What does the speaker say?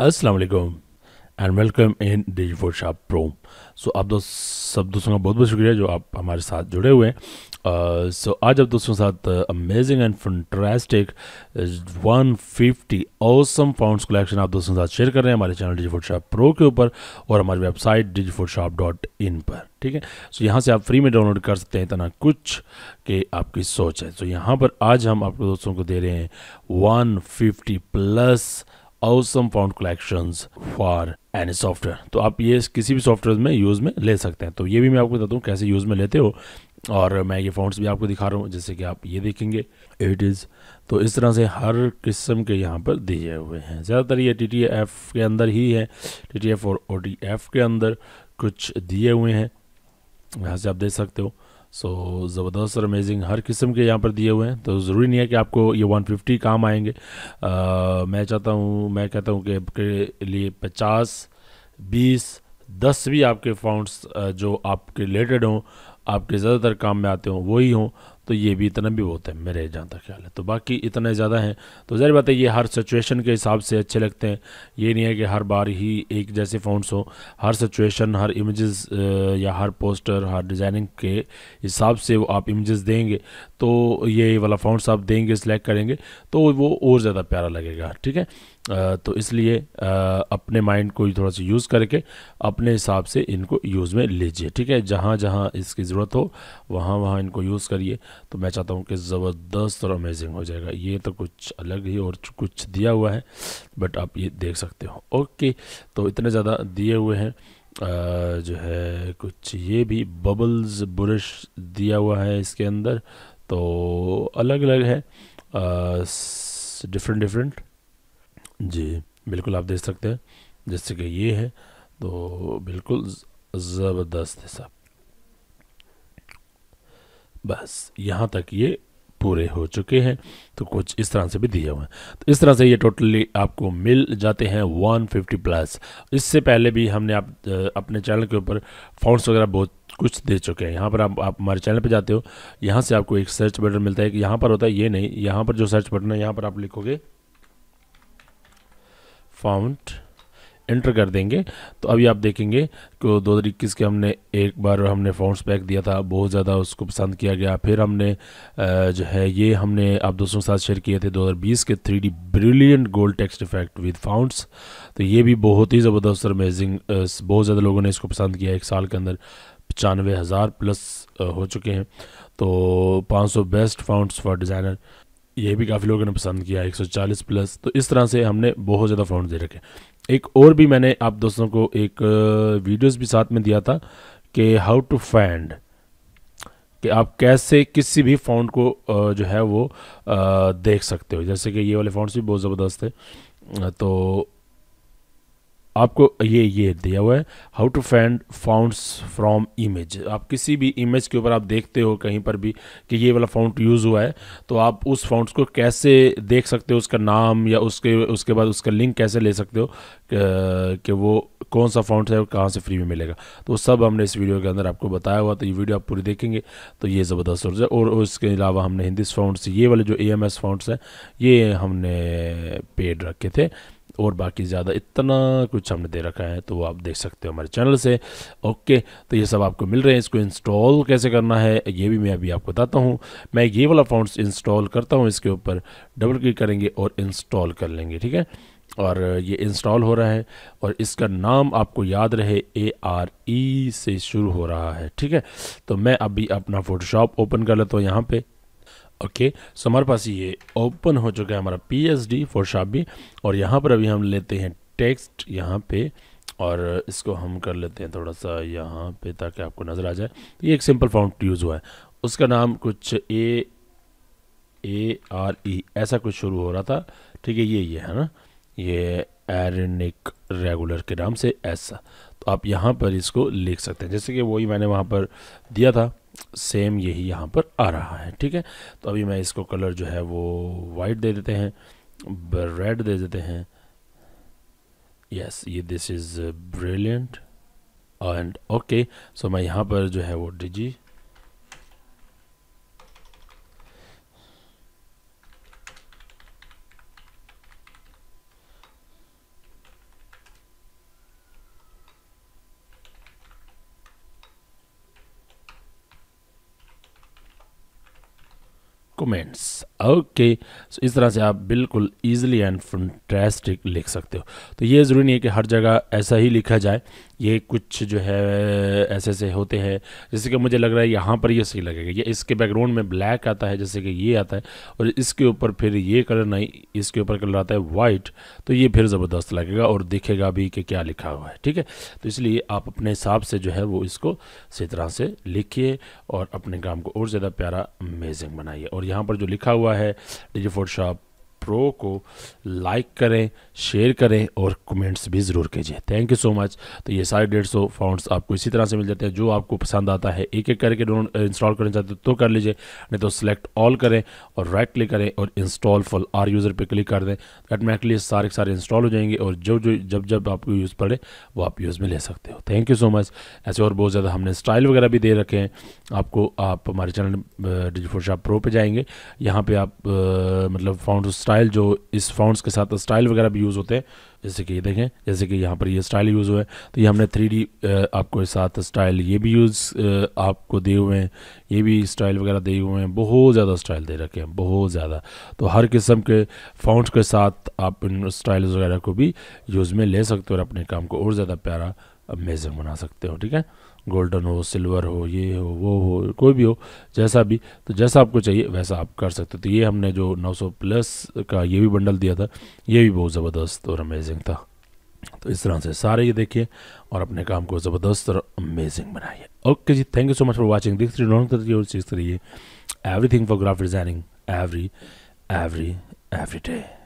Aslam and welcome in Digi Shop Pro so आप दोस्त सब दोस्तों का बहुत बहुत शुक्रिया जो आप हमारे साथ जुड़े हुए हैं सो uh, so, आज आप दोस्तों के साथ amazing and one 150 awesome fonts collection आप दोस्तों के साथ शेयर कर रहे हैं हमारे चैनल डिजी शॉप प्रो के ऊपर और हमारी website Digi Shop dot in पर ठीक है सो यहाँ से आप फ्री में डाउनलोड कर सकते हैं इतना कुछ कि आपकी सोच है सो so, यहाँ पर आज हम आप दोस्तों को दे रहे हैं fifty plus awesome font collection for any software तो आप ये किसी भी सॉफ्टवेयर में यूज़ में ले सकते हैं तो ये भी मैं आपको बताता हूँ कैसे यूज़ में लेते हो और मैं ये फ़ॉन्ट्स भी आपको दिखा रहा हूँ जैसे कि आप ये देखेंगे इट इज़ तो इस तरह से हर किस्म के यहाँ पर दिए हुए हैं ज़्यादातर ये टी टी एफ़ के अंदर ही है टी टी एफ़ और ओ टी एफ़ के अंदर कुछ दिए हुए हैं यहाँ से आप देख सकते हो सो so, ज़बरदस्त और अमेजिंग हर किस्म के यहाँ पर दिए हुए हैं तो ज़रूरी नहीं है कि आपको ये 150 काम आएंगे आ, मैं चाहता हूँ मैं कहता हूँ कि आपके लिए 50 20 10 भी आपके फाउंड्स जो आपके रिलेटेड हों आपके ज़्यादातर काम में आते हों वही हों तो ये भी इतना भी बहुत है मेरे जहाँ तक ख्याल है तो बाकी इतने ज़्यादा हैं तो ज़ाहिर बात है ये हर सिचुएशन के हिसाब से अच्छे लगते हैं ये नहीं है कि हर बार ही एक जैसे फ़ॉन्ट्स हो हर सिचुएशन हर इमेजेस या हर पोस्टर हर डिज़ाइनिंग के हिसाब से वो आप इमेजेस देंगे तो ये वाला फ़ॉन्ट्स आप देंगे सिलेक्ट करेंगे तो वो और ज़्यादा प्यारा लगेगा ठीक है तो इसलिए अपने माइंड को थोड़ा सा यूज़ करके अपने हिसाब से इनको यूज़ में लीजिए ठीक है जहाँ जहाँ इसकी ज़रूरत हो वहाँ वहाँ इनको यूज़ करिए तो मैं चाहता हूँ कि ज़बरदस्त और अमेजिंग हो जाएगा ये तो कुछ अलग ही और कुछ दिया हुआ है बट आप ये देख सकते हो ओके तो इतने ज़्यादा दिए हुए हैं जो है कुछ ये भी बबल्स ब्रश दिया हुआ है इसके अंदर तो अलग अलग है डिफरेंट डिफरेंट जी बिल्कुल आप देख सकते हैं जैसे कि ये है तो बिल्कुल ज़बरदस्त है साहब बस यहाँ तक ये पूरे हो चुके हैं तो कुछ इस तरह से भी दिए हुए हैं तो इस तरह से ये टोटली आपको मिल जाते हैं 150 प्लस इससे पहले भी हमने आप अपने चैनल के ऊपर फाउंड्स वगैरह बहुत कुछ दे चुके हैं यहाँ पर आप आप हमारे चैनल पे जाते हो यहाँ से आपको एक सर्च बटन मिलता है कि यहाँ पर होता है ये नहीं यहाँ पर जो सर्च बटन है यहाँ पर आप लिखोगे फाउंड एंटर कर देंगे तो अभी आप देखेंगे कि दो हज़ार इक्कीस के हमने एक बार हमने फाउंड्स पैक दिया था बहुत ज़्यादा उसको पसंद किया गया फिर हमने जो है ये हमने आप दोस्तों के साथ शेयर किए थे 2020 के three D brilliant gold text effect with fonts तो ये भी बहुत ही ज़बरदस्त और अमेजिंग बहुत ज़्यादा लोगों ने इसको पसंद किया एक साल के अंदर पचानवे हज़ार प्लस हो चुके हैं तो 500 बेस्ट फाउंड्स फॉर डिज़ाइनर ये भी काफ़ी लोगों ने पसंद किया 140 प्लस तो इस तरह से हमने बहुत ज़्यादा फोन दे रखे एक और भी मैंने आप दोस्तों को एक वीडियोस भी साथ में दिया था कि हाउ टू फैंड कि आप कैसे किसी भी फोन को जो है वो देख सकते हो जैसे कि ये वाले फ़ॉन्ट्स भी बहुत ज़बरदस्त है तो आपको ये ये दिया हुआ है how to find fonts from image आप किसी भी इमेज के ऊपर आप देखते हो कहीं पर भी कि ये वाला फाउंड यूज़ हुआ है तो आप उस फाउंड्स को कैसे देख सकते हो उसका नाम या उसके उसके बाद उसका लिंक कैसे ले सकते हो कि वो कौन सा फाउंट है और कहाँ से फ्री में मिलेगा तो सब हमने इस वीडियो के अंदर आपको बताया हुआ तो ये वीडियो आप पूरी देखेंगे तो ये ज़बरदस्त सोर्स है और इसके अलावा हमने हिंदी फाउंड्स ये वाले जो ए एम फाउंड्स हैं ये हमने पेड रखे थे और बाकी ज़्यादा इतना कुछ हमने दे रखा है तो वो आप देख सकते हो हमारे चैनल से ओके तो ये सब आपको मिल रहे हैं इसको इंस्टॉल कैसे करना है ये भी मैं अभी आपको बताता हूँ मैं ये वाला फाउंड्स इंस्टॉल करता हूँ इसके ऊपर डबल क्लिक करेंगे और इंस्टॉल कर लेंगे ठीक है और ये इंस्टॉल हो रहा है और इसका नाम आपको याद रहे ए आर ई से शुरू हो रहा है ठीक है तो मैं अभी अपना फ़ोटोशॉप ओपन कर लेता हूँ यहाँ पे ओके सो हमारे पास ये ओपन हो चुका है हमारा पी एच डी फॉर शाबी और यहाँ पर अभी हम लेते हैं टेक्स्ट यहाँ पे और इसको हम कर लेते हैं थोड़ा सा यहाँ पे ताकि आपको नज़र आ जाए तो ये एक सिंपल फॉन्ट यूज़ हुआ है उसका नाम कुछ ए ए आर ई ऐसा कुछ शुरू हो रहा था ठीक है ये ये है ना ये एरनिक रेगुलर के नाम से ऐसा तो आप यहाँ पर इसको लिख सकते हैं जैसे कि वही मैंने वहाँ पर दिया था सेम यही यहाँ पर आ रहा है ठीक है तो अभी मैं इसको कलर जो है वो वाइट दे देते हैं रेड दे देते हैं यस ये this is brilliant and okay so मैं यहाँ पर जो है वो डिजी कमेंट्स ओके सो इस तरह से आप बिल्कुल ईजिली एंड फंटेस्टिक लिख सकते हो तो ये ज़रूरी नहीं है कि हर जगह ऐसा ही लिखा जाए ये कुछ जो है ऐसे ऐसे होते हैं जैसे कि मुझे लग रहा है यहाँ पर ये सही लगेगा ये इसके बैकग्राउंड में ब्लैक आता है जैसे कि ये आता है और इसके ऊपर फिर ये कलर नहीं इसके ऊपर कलर आता है वाइट तो ये फिर ज़बरदस्त लगेगा और दिखेगा भी कि क्या लिखा हुआ है ठीक है तो इसलिए आप अपने हिसाब से जो है वो इसको इसी तरह से लिखिए और अपने काम को और ज़्यादा प्यारा अमेजिंग बनाइए और यहाँ पर जो लिखा हुआ है डिजी फोटोशॉप प्रो को लाइक करें शेयर करें और कमेंट्स भी ज़रूर कीजिए थैंक यू सो मच तो ये साढ़े डेढ़ सौ फाउंड्स आपको इसी तरह से मिल जाते हैं जो आपको पसंद आता है एक एक करके डोन इंस्टॉल uh, करना चाहते हैं तो कर लीजिए नहीं तो सिलेक्ट ऑल करें और राइट क्लिक करें और इंस्टॉल फॉल आर यूज़र पर क्लिक कर दें ऑटोमेटिकली सारे सारे इंस्टॉल हो जाएंगे और जो जो जब जब आपको यूज़ पड़े वो आप यूज़ में ले सकते हो थैंक यू सो मच ऐसे और बहुत ज़्यादा हमने स्टाइल वगैरह भी दे रखे हैं आपको आप हमारे चैनल डिजी फोटोशॉप प्रो पर जाएंगे यहाँ पर आप uh, मतलब फाउंड स्टाइल जो इस फाउंड्स के साथ स्टाइल वगैरह भी यूज़ होते हैं जैसे कि ये देखें जैसे कि यहाँ पर ये स्टाइल यूज़ हुआ है तो ये हमने थ्री आपको साथ स्टाइल ये भी यूज़ आपको दिए हुए हैं ये भी स्टाइल वगैरह दिए हुए हैं बहुत ज़्यादा स्टाइल दे रखे हैं बहुत ज़्यादा तो हर किस्म के फाउंड्स के साथ आप इन स्टाइल्स वगैरह को भी यूज़ में ले सकते हो और अपने काम को और ज़्यादा प्यारा मेज़र बना सकते हो ठीक है गोल्डन हो सिल्वर हो ये हो वो हो कोई भी हो जैसा भी तो जैसा आपको चाहिए वैसा आप कर सकते हो तो ये हमने जो 900 प्लस का ये भी बंडल दिया था ये भी बहुत ज़बरदस्त और अमेजिंग था तो इस तरह से सारे ये देखिए और अपने काम को ज़बरदस्त और अमेजिंग बनाइए ओके जी thank you so much for watching दिख रही नॉन करती और चीज़ करिए everything for graph designing every every every day